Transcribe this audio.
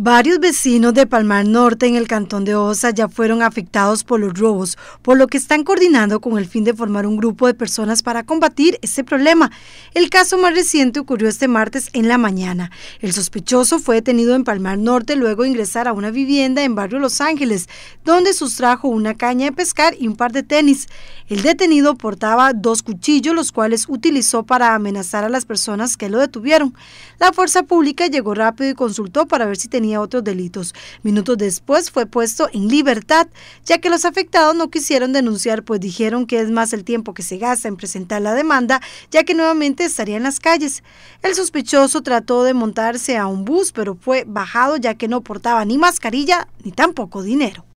Varios vecinos de Palmar Norte en el cantón de Osa ya fueron afectados por los robos, por lo que están coordinando con el fin de formar un grupo de personas para combatir este problema. El caso más reciente ocurrió este martes en la mañana. El sospechoso fue detenido en Palmar Norte luego de ingresar a una vivienda en barrio Los Ángeles, donde sustrajo una caña de pescar y un par de tenis. El detenido portaba dos cuchillos, los cuales utilizó para amenazar a las personas que lo detuvieron. La fuerza pública llegó rápido y consultó para ver si tenía otros delitos. Minutos después fue puesto en libertad, ya que los afectados no quisieron denunciar, pues dijeron que es más el tiempo que se gasta en presentar la demanda, ya que nuevamente estaría en las calles. El sospechoso trató de montarse a un bus, pero fue bajado ya que no portaba ni mascarilla ni tampoco dinero.